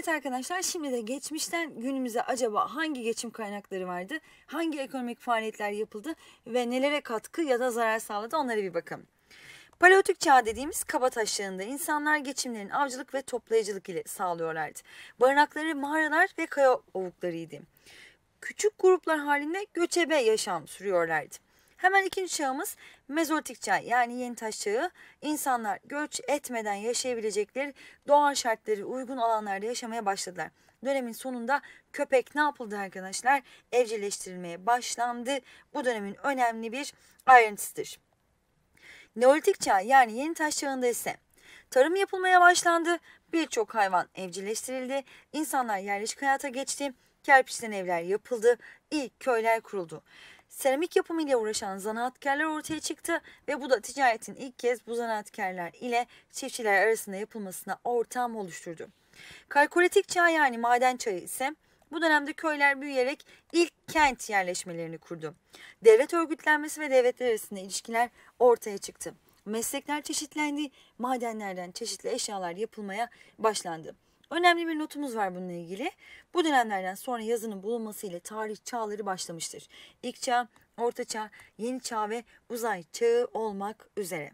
Evet arkadaşlar şimdi de geçmişten günümüze acaba hangi geçim kaynakları vardı? Hangi ekonomik faaliyetler yapıldı ve nelere katkı ya da zarar sağladı onlara bir bakın. Paleolitik çağ dediğimiz kaba taşlarında insanlar geçimlerini avcılık ve toplayıcılık ile sağlıyorlardı. Barınakları mağaralar ve kaya ovuklarıydı. Küçük gruplar halinde göçebe yaşam sürüyorlardı. Hemen ikinci çağımız mezolitik çağ yani yeni taş çağı. İnsanlar göç etmeden yaşayabilecekleri doğal şartları uygun alanlarda yaşamaya başladılar. Dönemin sonunda köpek ne yapıldı arkadaşlar? Evcilleştirilmeye başlandı. Bu dönemin önemli bir ayrıntısıdır. Neolitik çağ yani yeni taş çağında ise tarım yapılmaya başlandı. Birçok hayvan evcilleştirildi. İnsanlar yerleşik hayata geçti. Kerpiçten evler yapıldı. İlk köyler kuruldu. Seramik yapımıyla uğraşan zanaatkarlar ortaya çıktı ve bu da ticaretin ilk kez bu zanaatkarlar ile çiftçiler arasında yapılmasına ortam oluşturdu. Kalkolitik çağ yani maden çağı ise bu dönemde köyler büyüyerek ilk kent yerleşmelerini kurdu. Devlet örgütlenmesi ve devletler arasında ilişkiler ortaya çıktı. Meslekler çeşitlendi, madenlerden çeşitli eşyalar yapılmaya başlandı. Önemli bir notumuz var bununla ilgili. Bu dönemlerden sonra yazının bulunması ile tarih çağları başlamıştır. İlk çağ, orta çağ, yeni çağ ve uzay çağı olmak üzere.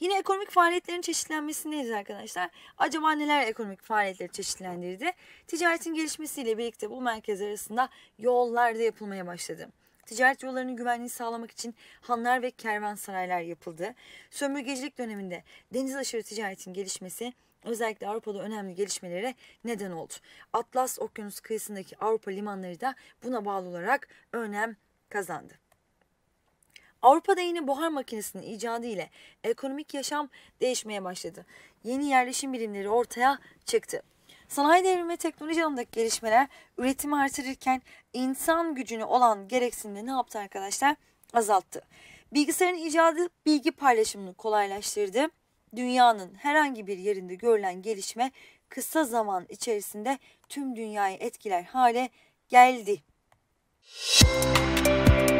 Yine ekonomik faaliyetlerin çeşitlenmesindeyiz arkadaşlar. Acaba neler ekonomik faaliyetleri çeşitlendirdi? Ticaretin gelişmesiyle birlikte bu merkezler arasında yollar da yapılmaya başladı. Ticaret yollarının güvenliğini sağlamak için hanlar ve kervansaraylar yapıldı. Sömürgecilik döneminde deniz aşırı ticaretin gelişmesi özellikle Avrupa'da önemli gelişmelere neden oldu. Atlas Okyanus kıyısındaki Avrupa limanları da buna bağlı olarak önem kazandı. Avrupa'da yine buhar makinesinin icadı ile ekonomik yaşam değişmeye başladı. Yeni yerleşim birimleri ortaya çıktı. Sanayi devrimi ve teknoloji alanındaki gelişmeler üretimi artırırken insan gücünü olan gereksinimi ne yaptı arkadaşlar? Azalttı. Bilgisayarın icadı bilgi paylaşımını kolaylaştırdı. Dünyanın herhangi bir yerinde görülen gelişme kısa zaman içerisinde tüm dünyayı etkiler hale geldi. Müzik